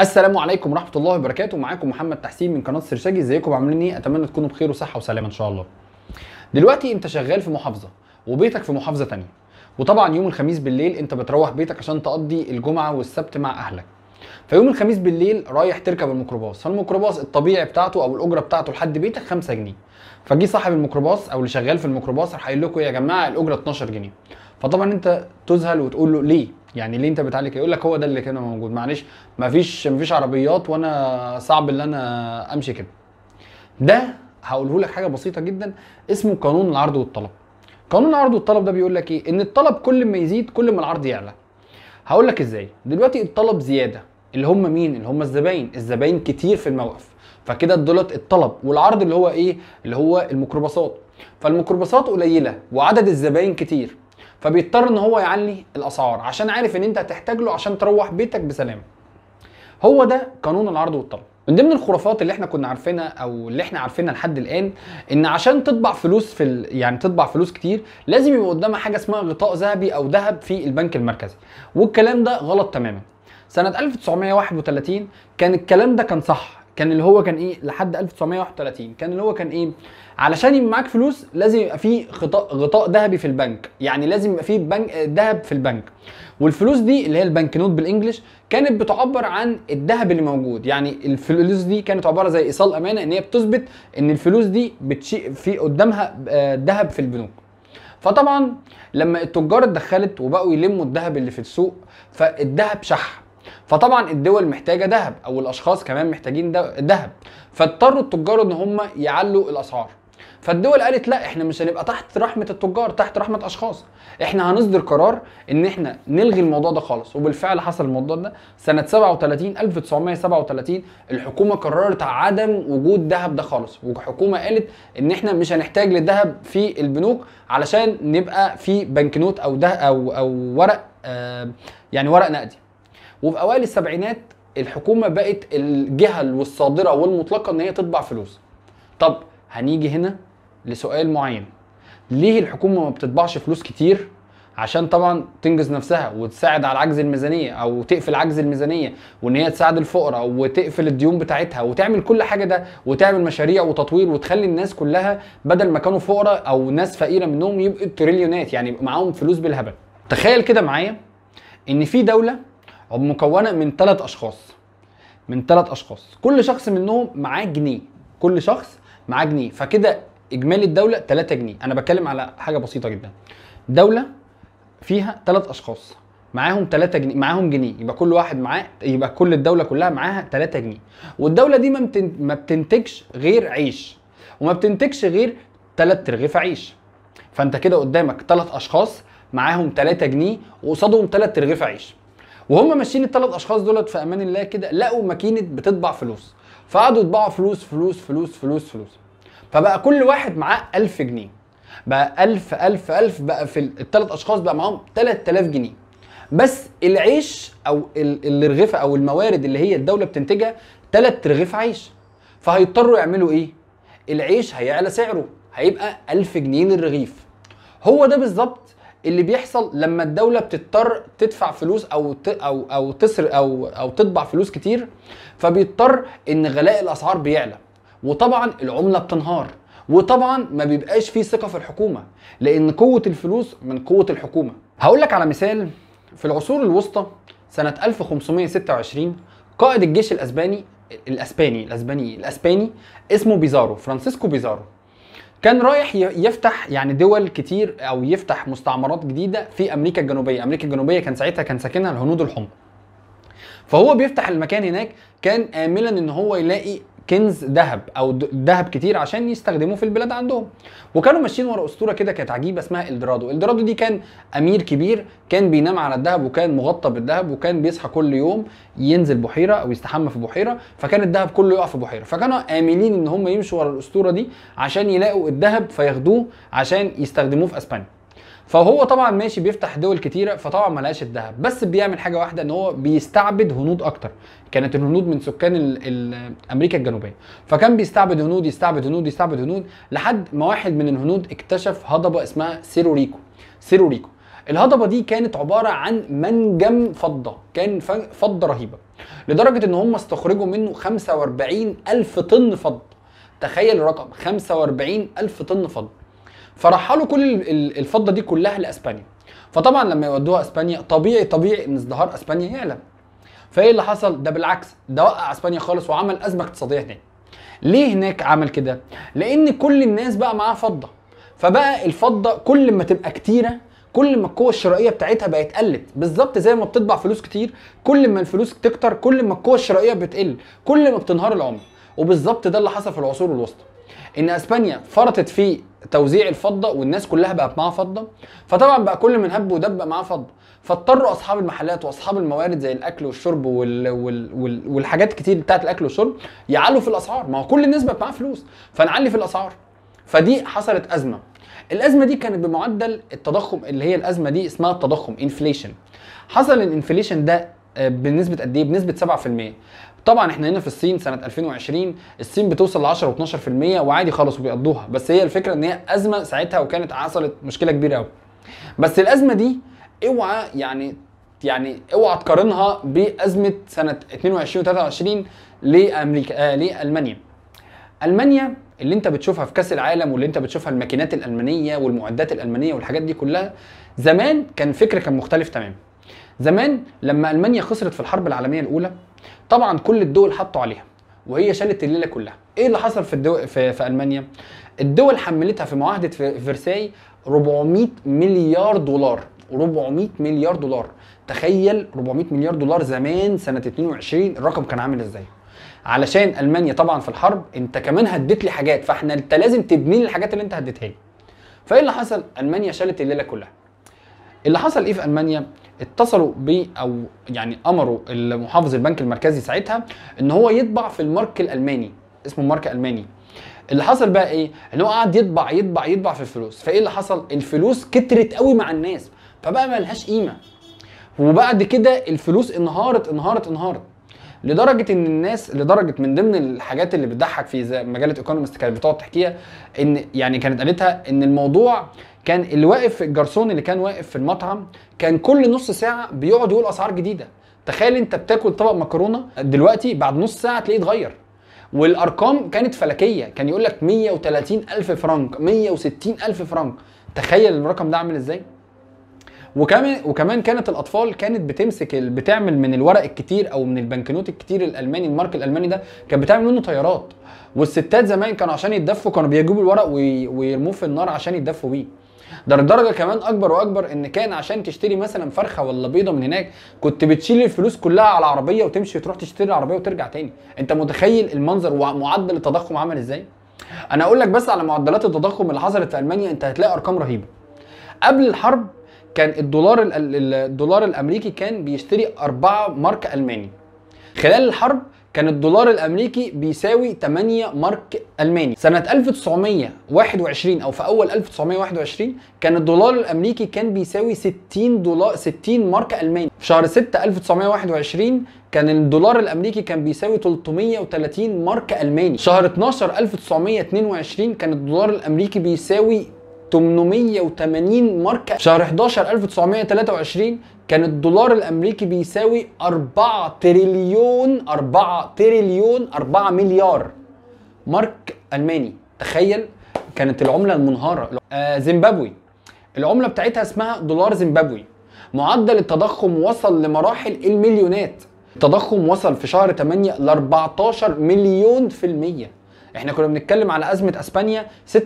السلام عليكم ورحمه الله وبركاته معاكم محمد تحسين من قناه سرشاجي ازيكم عاملين ايه اتمنى تكونوا بخير وصحه وسلامه ان شاء الله دلوقتي انت شغال في محافظه وبيتك في محافظه تانية وطبعا يوم الخميس بالليل انت بتروح بيتك عشان تقضي الجمعه والسبت مع اهلك فيوم الخميس بالليل رايح تركب الميكروباص فالميكروباص الطبيعي بتاعته او الاجره بتاعته لحد بيتك 5 جنيه فجي صاحب الميكروباص او اللي شغال في الميكروباص راح قايل لكم يا جماعه الاجره 12 جنيه فطبعا انت تذهل وتقول له ليه يعني ليه انت بتعلي كده يقول لك هو ده اللي كان موجود معلش مفيش مفيش عربيات وانا صعب ان انا امشي كده ده هقوله لك حاجه بسيطه جدا اسمه قانون العرض والطلب قانون العرض والطلب ده بيقول لك ايه ان الطلب كل ما يزيد كل ما العرض يعلى هقول لك ازاي دلوقتي الطلب زياده اللي هم مين اللي هم الزباين الزباين كتير في الموقف فكده دولت الطلب والعرض اللي هو ايه اللي هو الميكروباصات فالميكروباصات قليله وعدد الزباين كتير فبيضطر ان هو يعلي الاسعار عشان عارف ان انت هتحتاج له عشان تروح بيتك بسلام هو ده قانون العرض والطلب من ضمن الخرافات اللي احنا كنا عارفينها او اللي احنا عارفينها لحد الان ان عشان تطبع فلوس في ال... يعني تطبع فلوس كتير لازم يبقى قدامها حاجه اسمها غطاء ذهبي او ذهب في البنك المركزي والكلام ده غلط تماما سنه 1931 كان الكلام ده كان صح كان اللي هو كان ايه لحد 1931 كان اللي هو كان ايه علشان يبقى معاك فلوس لازم يبقى في غطاء غطاء ذهبي في البنك يعني لازم يبقى في بنك ذهب في البنك والفلوس دي اللي هي البنك نوت بالانجلش كانت بتعبر عن الذهب اللي موجود يعني الفلوس دي كانت عباره زي ايصال امانه ان هي بتثبت ان الفلوس دي بتشيء في قدامها آه، ذهب في البنوك فطبعا لما التجار اتدخلت وبقوا يلموا الذهب اللي في السوق فالذهب شح فطبعا الدول محتاجه ذهب او الاشخاص كمان محتاجين ذهب فاضطروا التجار ان هم يعلوا الاسعار فالدول قالت لا احنا مش هنبقى تحت رحمه التجار تحت رحمه اشخاص احنا هنصدر قرار ان احنا نلغي الموضوع ده خالص وبالفعل حصل الموضوع ده سنه 37 1937 الحكومه قررت عدم وجود ذهب ده خالص والحكومه قالت ان احنا مش هنحتاج للذهب في البنوك علشان نبقى في بنكنوت او ده او او ورق آه يعني ورق نقدي وفي اوائل السبعينات الحكومه بقت الجهه والصادره والمطلقه ان هي تطبع فلوس طب هنيجي هنا لسؤال معين ليه الحكومه ما بتطبعش فلوس كتير عشان طبعا تنجز نفسها وتساعد على عجز الميزانيه او تقفل عجز الميزانيه وان هي تساعد الفقراء وتقفل الديون بتاعتها وتعمل كل حاجه ده وتعمل مشاريع وتطوير وتخلي الناس كلها بدل ما كانوا فقراء او ناس فقيره منهم يبقوا تريليونات يعني معاهم فلوس بالهبل تخيل كده معايا ان في دوله مكونه من ثلاث اشخاص من ثلاث اشخاص كل شخص منهم معاه جنيه كل شخص معاه جنيه فكده اجمالي الدوله 3 جنيه انا بتكلم على حاجه بسيطه جدا دوله فيها ثلاث اشخاص معاهم 3 جنيه معاهم جنيه يبقى كل واحد معاه يبقى كل الدوله كلها معاها 3 جنيه والدوله دي ما بتنتجش غير عيش وما بتنتجش غير ثلاث ترغيف عيش فانت كده قدامك ثلاث اشخاص معاهم 3 جنيه وقصادهم 3 ترغيف عيش وهم ماشيين الثلاث اشخاص دولت في امان الله كده لقوا ماكينه بتطبع فلوس فقعدوا يطبعوا فلوس فلوس فلوس فلوس فلوس فبقى كل واحد معاه 1000 جنيه بقى 1000 1000 1000 بقى في الثلاث اشخاص بقى معاهم 3000 جنيه بس العيش او الرغيفه او الموارد اللي هي الدوله بتنتجها ثلاث رغيف عيش فهيضطروا يعملوا ايه العيش هيعلى سعره هيبقى 1000 جنيه الرغيف هو ده بالظبط اللي بيحصل لما الدوله بتضطر تدفع فلوس او ت... او او تسر او او تطبع فلوس كتير فبيضطر ان غلاء الاسعار بيعلى وطبعا العمله بتنهار وطبعا ما بيبقاش فيه ثقه في الحكومه لان قوه الفلوس من قوه الحكومه هقول لك على مثال في العصور الوسطى سنه 1526 قائد الجيش الاسباني الاسباني الاسباني الاسباني اسمه بيزارو فرانسيسكو بيزارو كان رايح يفتح يعني دول كتير او يفتح مستعمرات جديده في امريكا الجنوبيه امريكا الجنوبيه كان ساعتها كان ساكنها الهنود الحمر فهو بيفتح المكان هناك كان املا ان هو يلاقي كنز ذهب او ذهب كتير عشان يستخدموه في البلاد عندهم وكانوا ماشيين ورا اسطوره كده كانت عجيبه اسمها الدرادو الدرادو دي كان امير كبير كان بينام على الذهب وكان مغطى بالذهب وكان بيصحى كل يوم ينزل بحيره او يستحمى في بحيره فكان الذهب كله يقع في بحيره فكانوا امنين ان هم يمشوا ورا الاسطوره دي عشان يلاقوا الذهب فياخدوه عشان يستخدموه في اسبانيا فهو طبعا ماشي بيفتح دول كتيره فطبعا ما لقاش الذهب بس بيعمل حاجه واحده ان هو بيستعبد هنود اكتر كانت الهنود من سكان الـ الـ امريكا الجنوبيه فكان بيستعبد هنود يستعبد هنود يستعبد هنود لحد ما واحد من الهنود اكتشف هضبه اسمها سيرو ريكو سيرو ريكو الهضبه دي كانت عباره عن منجم فضه كان فضه رهيبه لدرجه ان هم استخرجوا منه 45 الف طن فضه تخيل الرقم 45 الف طن فضه فرحلوا كل الفضه دي كلها لاسبانيا فطبعا لما يودوها اسبانيا طبيعي طبيعي ان ازدهار اسبانيا يعلى فايه اللي حصل ده بالعكس ده وقع اسبانيا خالص وعمل ازمه اقتصاديه هناك ليه هناك عمل كده لان كل الناس بقى معاها فضه فبقى الفضه كل ما تبقى كتيره كل ما القوه الشرائيه بتاعتها بقت قلت بالظبط زي ما بتطبع فلوس كتير كل ما الفلوس تكتر كل ما القوه الشرائيه بتقل كل ما بتنهار العمله وبالظبط ده اللي حصل في العصور الوسطى ان اسبانيا فرطت في توزيع الفضه والناس كلها بقت معاها فضه فطبعا بقى كل من هب ودب معاه فضه فاضطروا اصحاب المحلات واصحاب الموارد زي الاكل والشرب وال... وال... وال... والحاجات كتير بتاعت الاكل والشرب يعلوا في الاسعار ما هو كل الناس بقت معاها فلوس فنعلي في الاسعار فدي حصلت ازمه الازمه دي كانت بمعدل التضخم اللي هي الازمه دي اسمها التضخم انفليشن حصل الانفليشن ده آه، بنسبه قد ايه بنسبه 7% طبعا احنا هنا في الصين سنه 2020 الصين بتوصل ل 10 و12% وعادي خالص وبيقضوها بس هي الفكره ان هي ازمه ساعتها وكانت حصلت مشكله كبيره قوي بس الازمه دي اوعى يعني يعني اوعى تقارنها بازمه سنه 22 و23 لامريكا آه لالمانيا المانيا اللي انت بتشوفها في كاس العالم واللي انت بتشوفها الماكينات الالمانيه والمعدات الالمانيه والحاجات دي كلها زمان كان فكر كان مختلف تماما زمان لما المانيا خسرت في الحرب العالميه الاولى طبعا كل الدول حطوا عليها وهي شالت الليله كلها ايه اللي حصل في الدو... في... في المانيا الدول حملتها في معاهده في فرساي 400 مليار دولار 400 مليار دولار تخيل 400 مليار دولار زمان سنه 22 الرقم كان عامل ازاي علشان المانيا طبعا في الحرب انت كمان هديت لي حاجات فاحنا انت لازم تبني لي الحاجات اللي انت هديتها لي فايه اللي حصل المانيا شالت الليله كلها اللي حصل ايه في المانيا اتصلوا ب او يعني امروا محافظ البنك المركزي ساعتها ان هو يطبع في المارك الالماني اسمه مارك الماني اللي حصل بقى ايه ان هو قعد يطبع يطبع يطبع في الفلوس فايه اللي حصل الفلوس كترت قوي مع الناس فبقى ما لهاش قيمه وبعد كده الفلوس انهارت انهارت انهارت لدرجه ان الناس لدرجه من ضمن الحاجات اللي بتضحك في مجله ايكونومست كانت بتقعد تحكيها ان يعني كانت قالتها ان الموضوع كان اللي واقف الجرسون اللي كان واقف في المطعم كان كل نص ساعه بيقعد يقول اسعار جديده تخيل انت بتاكل طبق مكرونه دلوقتي بعد نص ساعه تلاقيه اتغير والارقام كانت فلكيه كان يقول لك 130 الف فرنك 160 الف فرنك تخيل الرقم ده عامل ازاي وكمان وكمان كانت الاطفال كانت بتمسك بتعمل من الورق الكتير او من البنكنوت الكتير الالماني المارك الالماني ده كانت بتعمل منه طيارات والستات زمان كانوا عشان يتدفوا كانوا بيجيبوا الورق ويرموه في النار عشان يتدفوا بيه ده لدرجه كمان اكبر واكبر ان كان عشان تشتري مثلا فرخه ولا بيضه من هناك كنت بتشيل الفلوس كلها على العربيه وتمشي تروح تشتري العربيه وترجع تاني انت متخيل المنظر ومعدل التضخم عمل ازاي انا اقول لك بس على معدلات التضخم اللي حصلت في المانيا انت هتلاقي ارقام رهيبه قبل الحرب كان الدولار الدولار الامريكي كان بيشتري 4 مارك الماني خلال الحرب كان الدولار الامريكي بيساوي 8 مارك الماني سنه 1921 او في اول 1921 كان الدولار الامريكي كان بيساوي 60 دولار 60 مارك الماني في شهر 6 1921 كان الدولار الامريكي كان بيساوي 330 مارك الماني شهر 12 1922 كان الدولار الامريكي بيساوي 880 ماركه في شهر 11 1923 كان الدولار الامريكي بيساوي 4 تريليون 4 تريليون 4 مليار مارك الماني تخيل كانت العمله المنهاره آه زيمبابوي العمله بتاعتها اسمها دولار زيمبابوي معدل التضخم وصل لمراحل المليونات التضخم وصل في شهر 8 ل 14 مليون في المية احنا كنا بنتكلم على أزمة أسبانيا 6%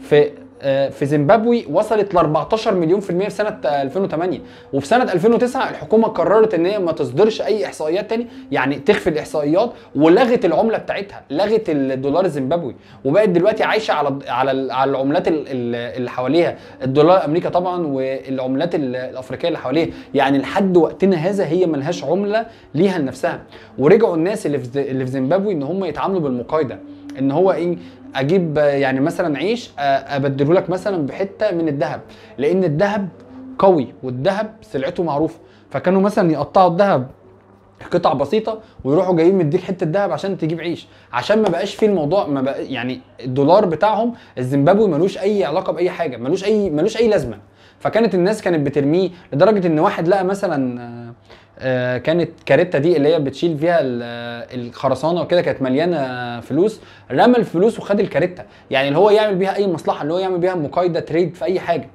في آه، في زيمبابوي وصلت ل 14 مليون في المية في سنة 2008 آه، وفي سنة 2009 الحكومة قررت ان هي ما تصدرش اي احصائيات تاني يعني تخفي الاحصائيات ولغت العملة بتاعتها لغت الدولار الزيمبابوي وبقت دلوقتي عايشة على على على العملات اللي حواليها الدولار امريكا طبعا والعملات الافريقية اللي حواليها يعني لحد وقتنا هذا هي ملهاش عملة ليها لنفسها ورجعوا الناس اللي في زيمبابوي ان هم يتعاملوا بالمقايضة ان هو ايه اجيب يعني مثلا عيش ابدله لك مثلا بحته من الذهب لان الذهب قوي والذهب سلعته معروفه فكانوا مثلا يقطعوا الذهب قطع بسيطه ويروحوا جايين مديك حته ذهب عشان تجيب عيش عشان ما بقاش في الموضوع ما بقى يعني الدولار بتاعهم الزيمبابوي ملوش اي علاقه باي حاجه ملوش اي ملوش اي لازمه فكانت الناس كانت بترميه لدرجه ان واحد لقى مثلا آه، كانت كاريتا دي اللي هي بتشيل فيها آه، الخرسانه وكده كانت مليانه فلوس رمى الفلوس وخد الكاريتا يعني اللي هو يعمل بيها اي مصلحه اللي هو يعمل بيها مقايضه تريد في اي حاجه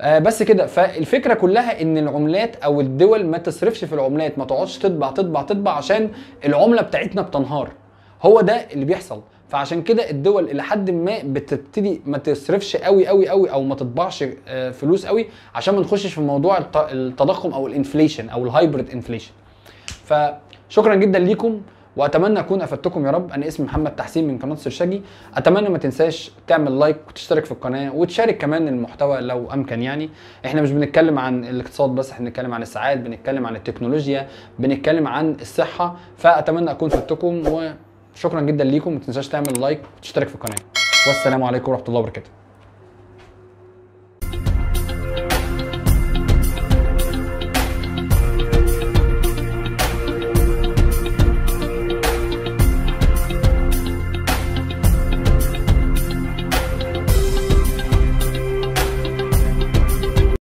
آه بس كده فالفكره كلها ان العملات او الدول ما تصرفش في العملات ما تقعدش تطبع تطبع تطبع عشان العمله بتاعتنا بتنهار هو ده اللي بيحصل فعشان كده الدول الى حد ما بتبتدي ما تصرفش قوي قوي قوي او ما تطبعش آه، فلوس قوي عشان ما نخشش في موضوع التضخم او الانفليشن او الهايبرد انفليشن فشكرا جدا ليكم واتمنى اكون افدتكم يا رب انا اسمي محمد تحسين من قناه سرشاجي اتمنى ما تنساش تعمل لايك وتشترك في القناه وتشارك كمان المحتوى لو امكن يعني احنا مش بنتكلم عن الاقتصاد بس احنا بنتكلم عن السعاده بنتكلم عن التكنولوجيا بنتكلم عن الصحه فاتمنى اكون افدتكم و شكرا جدا ليكم ما تنساش تعمل لايك وتشترك في القناه والسلام عليكم ورحمه الله وبركاته